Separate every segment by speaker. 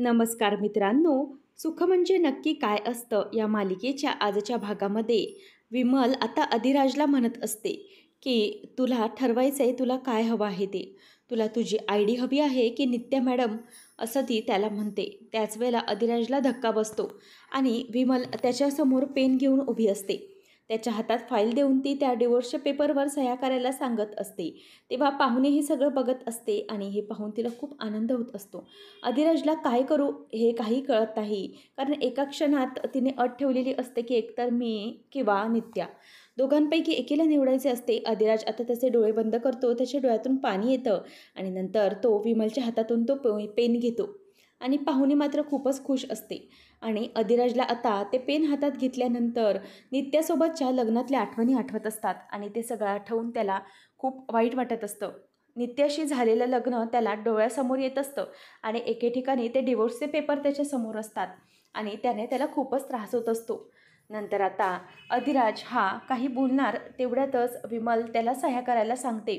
Speaker 1: नमस्कार मित्रांनो सुख म्हणजे नक्की काय असतं या मालिकेच्या आजच्या भागामध्ये विमल आता अधिराजला म्हणत असते की तुला ठरवायचं आहे तुला काय हवं आहे ते तुला तुझी आयडी हवी आहे की नित्या मॅडम असं ती त्याला म्हणते त्याच वेळेला अधिराजला धक्का बसतो आणि विमल त्याच्यासमोर पेन घेऊन उभी असते त्याच्या हातात फाईल देऊन ती त्या डिवोर्सच्या पेपरवर सह्या करायला सांगत असते तेव्हा पाहुणे हे सगळं बघत असते आणि हे पाहून तिला खूप आनंद होत असतो अधिराजला काय करू हे काही कळत नाही कारण एका क्षणात तिने अट ठेवलेली असते की एकतर मी किंवा नित्या दोघांपैकी एकीला निवडायचे असते अधिराज आता त्याचे डोळे बंद करतो त्याच्या डोळ्यातून पाणी येतं आणि नंतर तो विमलच्या हातातून तो पेन घेतो आणि पाहुणे मात्र खूपच खुश असते आणि अधिराजला आता ते पेन हातात घेतल्यानंतर नित्यासोबतच्या लग्नातल्या आठवणी आठवत असतात आणि ते सगळं आठवून त्याला खूप वाईट वाटत असतं नित्याशी झालेलं लग्न त्याला डोळ्यासमोर येत असतं आणि एके ठिकाणी ते डिवोर्सचे पेपर त्याच्यासमोर असतात आणि त्याने त्याला खूपच त्रास होत असतो नंतर आता अधिराज हा काही बोलणार तेवढ्यातच विमल त्याला सह्या करायला सांगते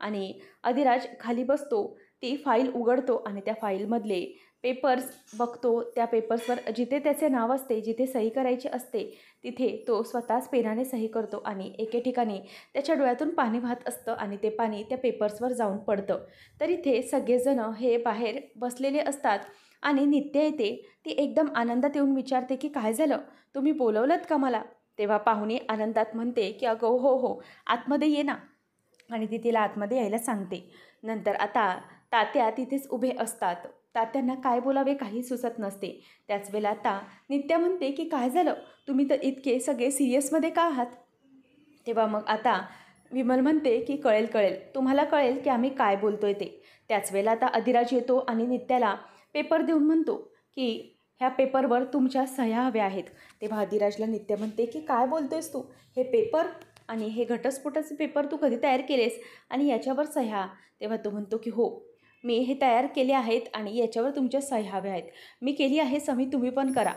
Speaker 1: आणि अधिराज खाली बसतो ती फाईल उघडतो आणि त्या फाईलमधले पेपर्स बघतो त्या पेपर्सवर जिथे त्याचे नाव असते जिथे सही करायची असते तिथे तो स्वतःच पेनाने सही करतो आणि एके ठिकाणी त्याच्या डोळ्यातून पाणी वाहत असतं आणि ते पाणी त्या पेपर्सवर जाऊन पडतं तर इथे सगळेजणं हे बाहेर बसलेले असतात आणि नित्य येते ती एकदम आनंदात येऊन विचारते की काय झालं तुम्ही बोलवलंत का मला तेव्हा पाहुणे आनंदात म्हणते की अगो हो हो आतमध्ये ये ना आणि ती तिला आतमध्ये यायला सांगते नंतर आता तात्या तिथेच उभे असतात तात्यांना काय बोलावे काही सुचत नसते त्याच वेळेला आता नित्या म्हणते की काय झालं तुम्ही तर इतके सगळे सिरियसमध्ये का आहात तेव्हा मग आता विमल म्हणते की कळेल कळेल तुम्हाला कळेल की आम्ही काय बोलतोय ते त्याच वेळेला आता अधिराज येतो आणि नित्याला पेपर देऊन म्हणतो की ह्या पेपरवर तुमच्या सह्या हव्या आहेत तेव्हा अधिराजला नित्य म्हणते की काय बोलतोयस तू हे पेपर आणि हे घटस्फोटाचे पेपर तू कधी तयार केलेस आणि याच्यावर सह्या तेव्हा तो म्हणतो की हो मी हे तयार केले आहेत आणि याच्यावर तुमच्या सह्या हव्या आहेत मी केली आहे समी तुम्ही पण करा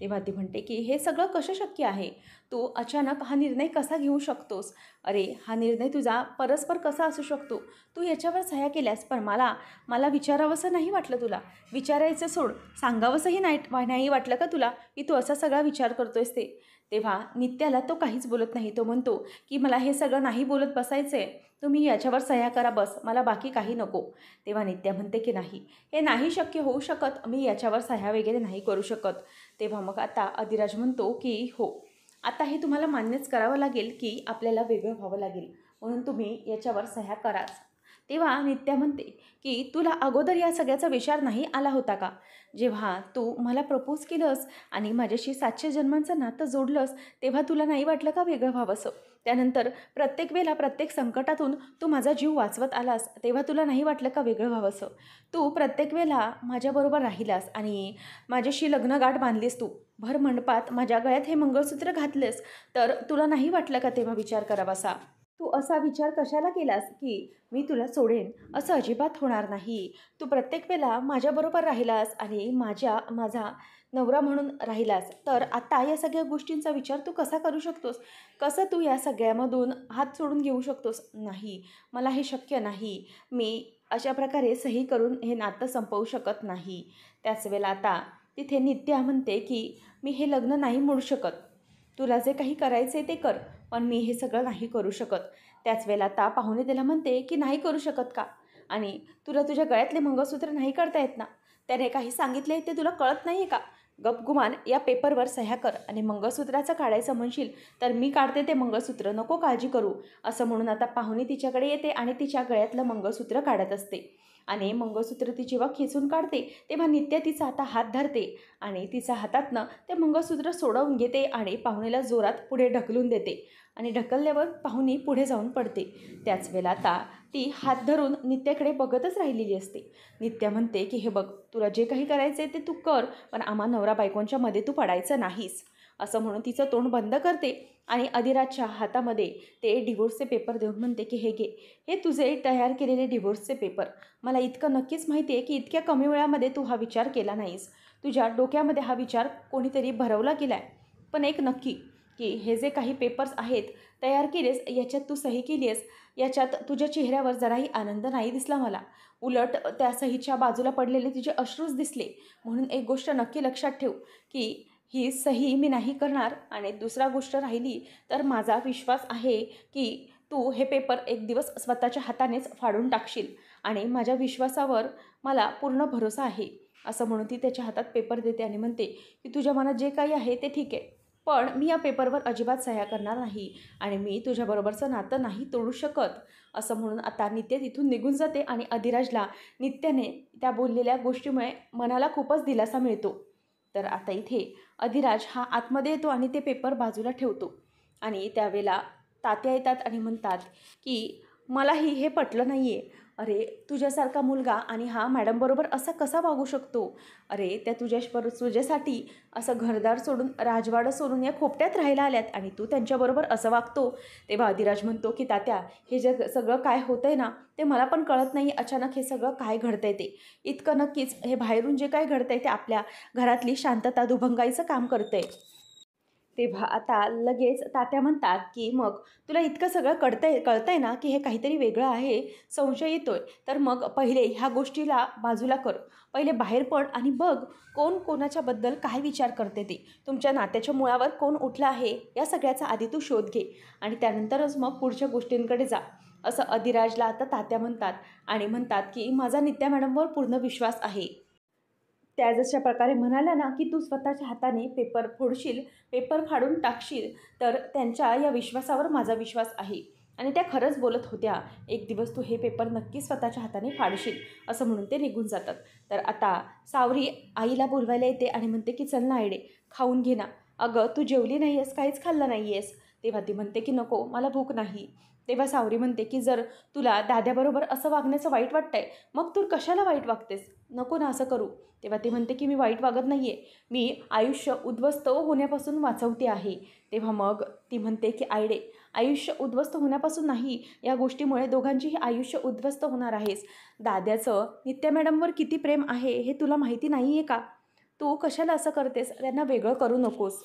Speaker 1: तेव्हा ती म्हणते की हे सगळं कसं शक्य आहे तू अचानक हा निर्णय कसा घेऊ शकतोस अरे हा निर्णय तुझा परस्पर कसा असू शकतो तू याच्यावर सह्या केल्यास पण मला मला विचारावंसं नाही वाटलं तुला विचारायचं सोड सांगावंसंही नाही नाही वाटलं का तुला की तू असा सगळा विचार करतोयस तेव्हा नित्याला तो काहीच बोलत नाही तो म्हणतो की मला हे सगळं नाही बोलत बसायचं आहे तुम्ही याच्यावर सह्या करा बस मला बाकी काही नको तेव्हा नित्या म्हणते की नाही हे नाही शक्य होऊ शकत मी याच्यावर सह्या वगैरे नाही करू शकत तेव्हा मग आता अधिराज म्हणतो की हो आता हे तुम्हाला मान्यच करावं लागेल की आपल्याला वेगळं व्हावं लागेल म्हणून तुम्ही याच्यावर सह्या कराच तेव्हा नित्या म्हणते की तुला अगोदर या सगळ्याचा विचार नाही आला होता का जेव्हा तू मला प्रपोज केलंस आणि माझ्याशी सातशे जन्मांचं नातं जोडलंस तेव्हा तुला नाही वाटलं का वेगळं व्हावंसं त्यानंतर प्रत्येक वेळेला प्रत्येक संकटातून तू माझा जीव वाचवत आलास तेव्हा तुला नाही वाटलं का वेगळं व्हावंसं तू प्रत्येक वेळेला माझ्याबरोबर राहिलास आणि माझ्याशी लग्नगाठ बांधलीस तू भर मंडपात माझ्या गळ्यात हे मंगळसूत्र घातलेस तर तुला नाही वाटलं का तेव्हा विचार करावासा तू असा विचार कशाला केलास की मी तुला सोडेन असं अजिबात होणार नाही तू प्रत्येक वेळेला माझ्याबरोबर राहिलास आणि माझ्या माझा नवरा म्हणून राहिलास तर आता या सगळ्या गोष्टींचा विचार तू कसा करू शकतोस कसं तू या सगळ्यामधून हात सोडून घेऊ शकतोस नाही मला हे शक्य नाही मी अशा प्रकारे सही करून हे नातं संपवू शकत नाही त्याच वेळेला आता तिथे नित्या म्हणते की मी हे लग्न नाही मोडू शकत तुला जे काही करायचं आहे ते कर पण मी हे सगळं नाही करू शकत त्याच वेळेला ता पाहुणे त्याला म्हणते की नाही करू शकत का आणि तुला तुझ्या गळ्यातले मंगळसूत्र नाही करता येत ना त्याने काही सांगितले ते तुला कळत नाही आहे का गपगुमान या पेपरवर सह्या कर आणि मंगळसूत्राचं काढायचं म्हणशील तर मी काढते ते मंगळसूत्र नको काळजी करू असं म्हणून आता पाहुणे तिच्याकडे येते आणि तिच्या गळ्यातलं मंगळसूत्र काढत असते आणि मंगळसूत्र ती जेव्हा खेचून काढते तेव्हा नित्या तिचा आता हात धरते आणि तिचा हातातनं ते मंगळसूत्र सोडवून घेते आणि पाहुणेला जोरात पुढे ढकलून देते आणि ढकलल्यावर पाहुणी पुढे जाऊन पडते त्याच वेळेला आता ती हात धरून नित्याकडे बघतच राहिलेली असते नित्या म्हणते की हे बघ तुला जे काही करायचं आहे ते तू कर पण आम्हा नवरा बायकोंच्या मध्ये तू पडायचं नाहीस असं म्हणून तिचं तोंड बंद करते आणि अधिराजच्या हातामध्ये ते डिवोर्सचे पेपर देऊन म्हणते की हे घे हे तुझे तयार केलेले डिवोर्सचे पेपर मला इतकं नक्कीच माहिती आहे की इतक्या कमी वेळामध्ये तू हा विचार केला नाहीस तुझ्या डोक्यामध्ये हा विचार कोणीतरी भरवला गेला आहे पण एक नक्की की हे जे काही पेपर्स आहेत तयार केलेस याच्यात तू सही केली आहेस याच्यात तुझ्या चेहऱ्यावर जराही आनंद नाही दिसला मला उलट त्या सहीच्या बाजूला पडलेले तुझे अश्रूच दिसले म्हणून एक गोष्ट नक्की लक्षात ठेव की ही सही मी नाही करणार आणि दुसरा गोष्ट राहिली तर माझा विश्वास आहे की तू हे पेपर एक दिवस स्वतःच्या हातानेच फाडून टाकशील आणि माझ्या विश्वासावर मला पूर्ण भरोसा आहे असं म्हणून ती त्याच्या हातात पेपर देते आणि म्हणते की तुझ्या मनात जे काही आहे ते ठीक आहे पण मी या पेपरवर अजिबात सह्या करणार नाही आणि मी तुझ्याबरोबरचं नातं नाही तोडू शकत असं म्हणून आता नित्य तिथून निघून जाते आणि अधिराजला नित्याने त्या बोललेल्या गोष्टीमुळे मनाला खूपच दिलासा मिळतो तर आता इथे अधिराज हा आतमध्ये येतो आणि ते पेपर बाजूला ठेवतो आणि त्यावेळेला तात्या येतात आणि म्हणतात की मलाही हे पटलं नाही आहे अरे तुझ्यासारखा मुलगा आणि हा मॅडमबरोबर असा कसा वागू शकतो अरे त्या तुझ्या तुझ्यासाठी असं घरदार सोडून राजवाडा सोडून या खोपट्यात राहायला आल्यात आणि तू त्यांच्याबरोबर असं वागतो तेव्हा अधिराज म्हणतो की तात्या हे जे सगळं काय होतं आहे ना ते मला पण कळत नाही अचानक हे सगळं काय घडतं आहे ते इतकं नक्कीच हे बाहेरून जे काय घडतं आहे ते आपल्या घरातली शांतता दुभंगाईचं काम करतं आहे तेव्हा आता लगेच तात्या म्हणतात की मग तुला इतकं सगळं कळतंय कळतंय ना की हे काहीतरी वेगळं आहे संशय येतोय तर मग पहिले ह्या गोष्टीला बाजूला कर पहिले बाहेर पड आणि बघ कोण कोणाच्याबद्दल काय विचार करते ते तुमच्या नात्याच्या मुळावर कोण उठला आहे या सगळ्याचा आधी तू शोध घे आणि त्यानंतरच मग पुढच्या गोष्टींकडे जा असं अधिराजला आता तात्या म्हणतात आणि म्हणतात की माझा नित्या मॅडमवर पूर्ण विश्वास आहे त्या जशा प्रकारे म्हणाल्या ना की तू स्वतःच्या हाताने पेपर फोडशील पेपर फाडून टाकशील तर त्यांच्या या विश्वासावर माझा विश्वास आहे आणि त्या खरंच बोलत होत्या एक दिवस तू हे पेपर नक्की स्वतःच्या हाताने फाडशील असं म्हणून ते निघून जातात तर आता सावरी आईला बोलवायला येते आणि म्हणते की चल ना आईडे खाऊन घे ना अगं तू जेवली नाही आहेस काहीच खाल्लं नाही आहेस तेव्हा ती म्हणते की नको मला भूक नाही तेव्हा सावरी म्हणते की जर तुला दाद्याबरोबर असं वागण्याचं वाईट आहे मग तू कशाला वाईट वागतेस नको ना असं करू तेव्हा ती म्हणते की मी वाईट वागत नाही आहे मी आयुष्य उद्ध्वस्त होण्यापासून वाचवते आहे तेव्हा मग ती म्हणते की आयडे आयुष्य उद्ध्वस्त होण्यापासून नाही या गोष्टीमुळे दोघांचीही आयुष्य उद्ध्वस्त होणार आहेस दाद्याचं नित्या मॅडमवर किती प्रेम आहे हे तुला माहिती नाही आहे का तू कशाला असं करतेस त्यांना वेगळं करू नकोस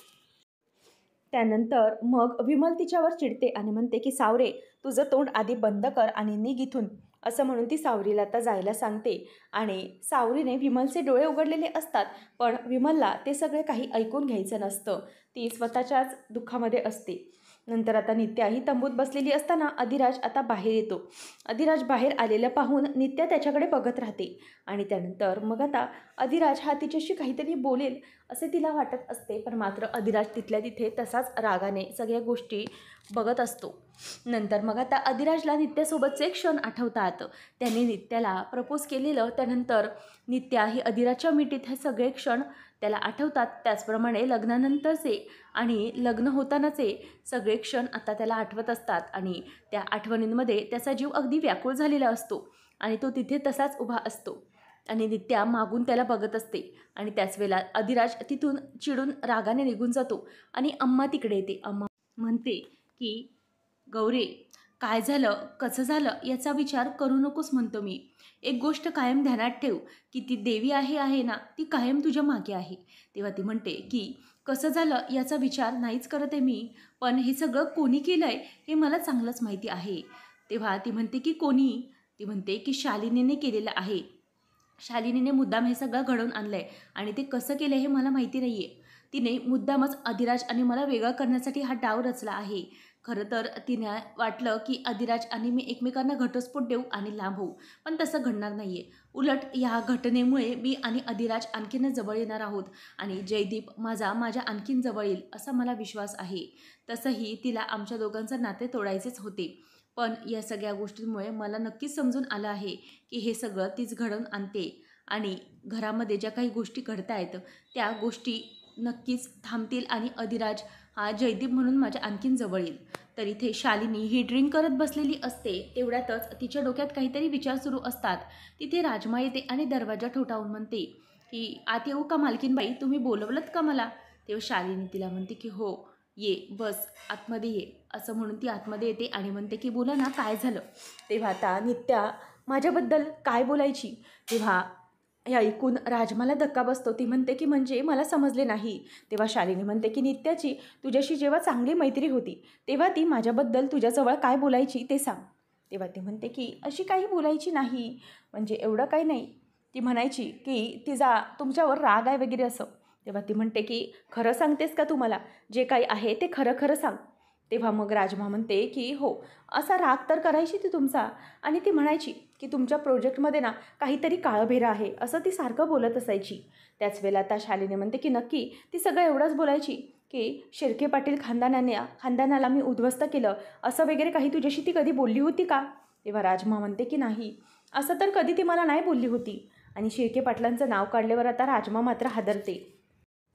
Speaker 1: त्यानंतर मग विमल तिच्यावर चिडते आणि म्हणते की सावरे तुझं तोंड आधी बंद कर आणि निघ इथून असं म्हणून ती सावरीला आता जायला सांगते आणि सावरीने विमलचे डोळे उघडलेले असतात पण विमलला ते सगळे काही ऐकून घ्यायचं नसतं ती स्वतःच्याच दुःखामध्ये असते नंतर आता नित्याही तंबूत बसलेली असताना अधिराज आता बाहेर येतो अधिराज बाहेर आलेला पाहून नित्या त्याच्याकडे बघत राहते आणि त्यानंतर मग आता अधिराज हा तिच्याशी काहीतरी बोलेल असे तिला वाटत असते पण मात्र अधिराज तिथल्या तिथे तसाच रागाने सगळ्या गोष्टी बघत असतो नंतर मग आता अधिराजला नित्यासोबतचे क्षण आठवतात त्यांनी नित्याला प्रपोज केलेलं त्यानंतर नित्या ही अधिराजच्या मिठीत हे सगळे क्षण त्याला आठवतात त्याचप्रमाणे लग्नानंतरचे आणि लग्न होतानाचे सगळे क्षण आता त्याला आठवत असतात आणि त्या आठवणींमध्ये त्याचा जीव अगदी व्याकुळ झालेला असतो आणि तो तिथे तसाच उभा असतो आणि नित्या मागून त्याला बघत असते आणि त्याच वेळेला अधिराज तिथून चिडून रागाने निघून जातो आणि अम्मा तिकडे येते अम्मा म्हणते की गौरे काय झालं कसं झालं याचा विचार करू नकोस म्हणतो मी एक गोष्ट कायम ध्यानात ठेव की ती देवी आहे आहे ना ती कायम तुझ्या मागे आहे तेव्हा ती म्हणते की कसं झालं याचा विचार नाहीच करत आहे मी पण हे सगळं कोणी केलं आहे हे मला चांगलंच माहिती आहे तेव्हा ती म्हणते की कोणी ती म्हणते की शालिनीने केलेलं आहे शालिनीने मुद्दाम हे सगळं घडवून आणलं आहे आणि ते कसं केलं हे मला माहिती नाही आहे तिने मुद्दामच अधिराज आणि मला वेगळं करण्यासाठी हा डाव रचला आहे खरं तर तिने वाटलं की अधिराज आणि मी एकमेकांना घटस्फोट देऊ आणि लांब होऊ पण तसं घडणार नाही आहे उलट या घटनेमुळे मी आणि अधिराज आणखीन जवळ येणार आहोत आणि जयदीप माझा माझ्या आणखीन जवळ येईल असा मला विश्वास आहे तसंही तिला आमच्या दोघांचं नाते तोडायचेच होते पण या सगळ्या गोष्टींमुळे मला नक्कीच समजून आलं आहे की हे सगळं तीच घडवून आणते आणि घरामध्ये ज्या काही गोष्टी घडतायत आहेत त्या गोष्टी नक्कीच थांबतील आणि अधिराज हा जयदीप म्हणून माझ्या आणखीन जवळ येईल तर इथे शालिनी ही ड्रिंक करत बसलेली असते तेवढ्यातच तिच्या डोक्यात काहीतरी विचार सुरू असतात तिथे राजमा येते आणि दरवाजा ठोठावून म्हणते की आत येऊ का मालकीनबाई तुम्ही बोलवलंत का मला तेव्हा शालिनी तिला म्हणते की हो ये बस आतमध्ये ये असं म्हणून ती आतमध्ये येते आणि म्हणते की बोला ना काय झालं तेव्हा आता नित्या माझ्याबद्दल काय बोलायची तेव्हा हे ऐकून राजमाला धक्का बसतो ती म्हणते की म्हणजे मला समजले नाही तेव्हा शालिनी म्हणते की नित्याची तुझ्याशी जेव्हा चांगली मैत्री होती तेव्हा ती माझ्याबद्दल तुझ्याजवळ काय बोलायची ते सांग तेव्हा ती म्हणते की अशी काही बोलायची नाही म्हणजे एवढं काही नाही ती म्हणायची की तिचा तुमच्यावर राग आहे वगैरे असं तेव्हा ती म्हणते की खरं सांगतेस का तुम्हाला जे काही आहे ते खरं खरं सांग तेव्हा मग राजमा म्हणते की हो असा राग तर करायची ती तुमचा आणि ती म्हणायची की तुमच्या प्रोजेक्टमध्ये ना काहीतरी काळभेरा आहे असं ती सारखं बोलत असायची त्याच वेळेला आता शालेने म्हणते की नक्की ती सगळं एवढंच बोलायची की शिर्के पाटील खानदानाने खानदानाला मी उद्ध्वस्त केलं असं वगैरे काही तुझ्याशी ती कधी बोलली होती का तेव्हा राजमा म्हणते की नाही असं तर कधी ती मला नाही बोलली होती आणि शिर्के पाटलांचं नाव काढल्यावर आता राजमा मात्र हादरते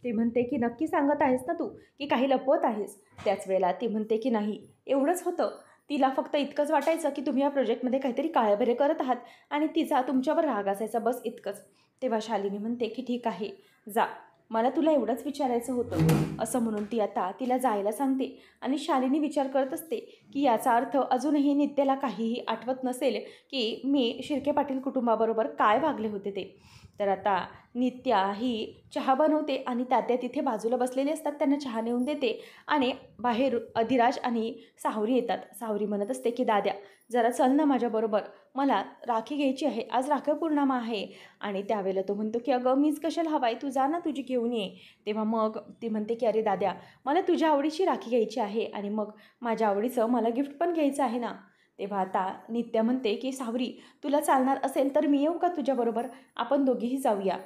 Speaker 1: ती म्हणते की नक्की सांगत आहेस ना तू की काही लपवत आहेस त्याच वेळेला ती म्हणते की नाही एवढंच होतं तिला फक्त इतकंच वाटायचं की तुम्ही या प्रोजेक्टमध्ये काहीतरी काळेभरे करत आहात आणि तिचा तुमच्यावर राग असायचा बस इतकंच तेव्हा शालिनी म्हणते की ठीक आहे जा मला तुला एवढंच विचारायचं होतं असं म्हणून ती आता तिला जायला सांगते आणि शालिनी विचार करत असते की याचा अर्थ अजूनही नित्याला काहीही आठवत नसेल की मी शिर्के पाटील कुटुंबाबरोबर काय वागले होते ते तर आता नित्या ही चहा बनवते आणि त्या त्या तिथे बाजूला बसलेले असतात त्यांना चहा नेऊन देते आणि बाहेर अधिराज आणि सावरी येतात सावरी म्हणत असते की दाद्या जरा चल ना माझ्याबरोबर मला राखी घ्यायची आहे आज राखी पौर्णिमा आहे आणि त्यावेळेला तो म्हणतो की अगं मीच कशाला हवा आहे तू जा ना तुझी घेऊन ये तेव्हा मग ती म्हणते की अरे दाद्या मला तुझ्या आवडीची राखी घ्यायची आहे आणि मग माझ्या आवडीचं मला गिफ्ट पण घ्यायचं आहे ना तेव्हा आता नित्या म्हणते की सावरी तुला चालणार असेल तर मी येऊ का तुझ्याबरोबर आपण दोघीही जाऊया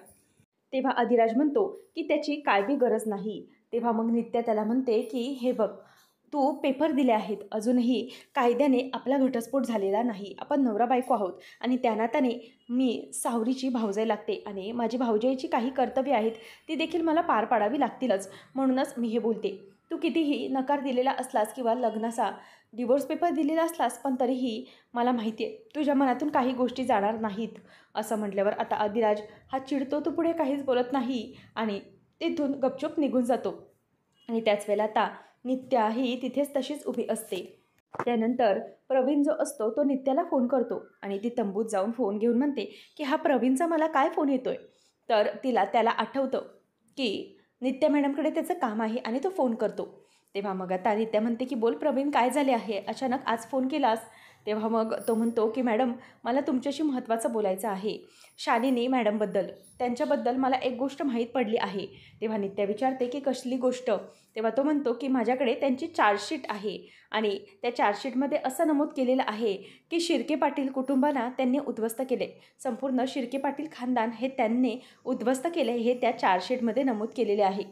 Speaker 1: तेव्हा अधिराज म्हणतो की त्याची बी गरज नाही तेव्हा मग नित्या त्याला म्हणते की हे बघ तू पेपर दिले आहेत अजूनही कायद्याने आपला घटस्फोट झालेला नाही आपण नवरा बायको आहोत आणि त्याने मी सावरीची भावजाई लागते आणि माझी भावजाईची काही कर्तव्य आहेत ती देखील मला पार पाडावी लागतीलच म्हणूनच मी हे बोलते तू कितीही नकार दिलेला असलास किंवा लग्नाचा डिवोर्स पेपर दिलेला असलास पण तरीही मला माहिती आहे तुझ्या मनातून काही गोष्टी जाणार नाहीत असं म्हटल्यावर आता अधिराज हा चिडतो तू पुढे काहीच बोलत नाही आणि तिथून गपचूप निघून जातो आणि त्याच वेळेला आता नित्याही तिथेच तशीच उभी असते त्यानंतर प्रवीण जो असतो तो नित्याला फोन करतो आणि ती तंबूत जाऊन फोन घेऊन म्हणते की हा प्रवीणचा मला काय फोन येतोय तर तिला त्याला आठवतं की नित्या मॅडमकडे त्याचं काम आहे आणि तो फोन करतो तेव्हा मग आता नित्या म्हणते की बोल प्रवीण काय झाले आहे अचानक आज फोन केलास तेव्हा मग तो म्हणतो की मॅडम मला तुमच्याशी महत्त्वाचं बोलायचं आहे शालिनी मॅडमबद्दल त्यांच्याबद्दल मला एक गोष्ट माहीत पडली आहे तेव्हा नित्या विचारते की कसली गोष्ट तेव्हा तो म्हणतो की माझ्याकडे त्यांची चार्जशीट आहे आणि त्या चार्जशीटमध्ये असं नमूद केलेलं आहे की शिर्के पाटील कुटुंबाला त्यांनी उद्ध्वस्त केले संपूर्ण शिर्के पाटील खानदान हे त्यांनी उद्ध्वस्त केले हे त्या चार्जशीटमध्ये नमूद केलेले आहे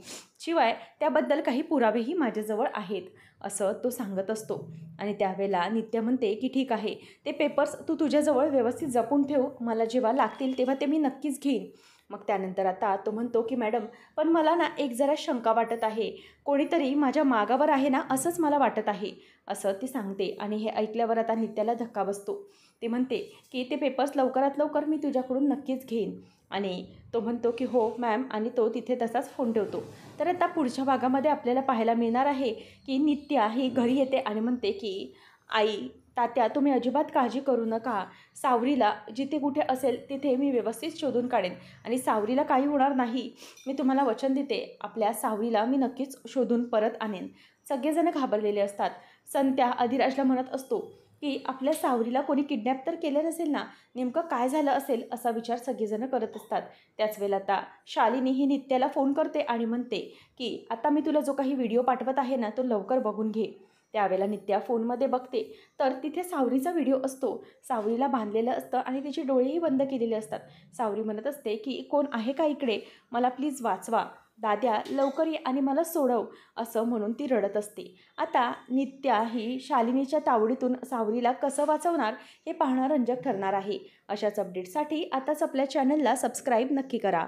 Speaker 1: शिवाय त्याबद्दल काही पुरावेही माझ्याजवळ आहेत असं तो सांगत असतो आणि त्यावेळेला नित्य म्हणते की ठीक आहे ते पेपर्स तू तुझ्याजवळ व्यवस्थित जपून ठेव मला जेव्हा लागतील तेव्हा ते मी नक्कीच घेईन मग त्यानंतर आता तो म्हणतो की मॅडम पण मला ना एक जरा शंका वाटत आहे कोणीतरी माझ्या मागावर आहे ना असंच मला वाटत आहे असं ती सांगते आणि हे ऐकल्यावर आता नित्याला धक्का बसतो ते म्हणते की ते पेपर्स लवकरात लवकर मी तुझ्याकडून नक्कीच घेईन आणि तो म्हणतो की हो मॅम आणि तो तिथे तसाच फोन ठेवतो तर आता पुढच्या भागामध्ये आपल्याला पाहायला मिळणार आहे की नित्या ही घरी येते आणि म्हणते की आई तात्या तुम्ही अजिबात काळजी करू नका सावरीला जिथे कुठे असेल तिथे मी व्यवस्थित शोधून काढेन आणि सावरीला काही होणार नाही मी तुम्हाला वचन देते आपल्या सावरीला मी नक्कीच शोधून परत आणेन सगळेजण घाबरलेले असतात संत्या अधिराजला म्हणत असतो की आपल्या सावरीला कोणी किडनॅप तर केलं नसेल ना नेमकं काय झालं असेल असा विचार सगळेजणं करत असतात त्याच वेळेला आता शालिनी ही नित्याला फोन करते आणि म्हणते की आता मी तुला जो काही व्हिडिओ पाठवत आहे ना तो लवकर बघून घे त्यावेळेला नित्या फोनमध्ये बघते तर तिथे सावरीचा व्हिडिओ असतो सावरीला बांधलेलं असतं आणि तिचे डोळेही बंद केलेले असतात सावरी म्हणत असते की कोण आहे का इकडे मला प्लीज वाचवा दाद्या लवकर ये आणि मला सोडव असं म्हणून ती रडत असते आता नित्या ही शालिनीच्या तावडीतून सावरीला कसं वाचवणार हे पाहणं रंजक ठरणार आहे अशाच अपडेटसाठी आताच आपल्या चॅनलला सबस्क्राईब नक्की करा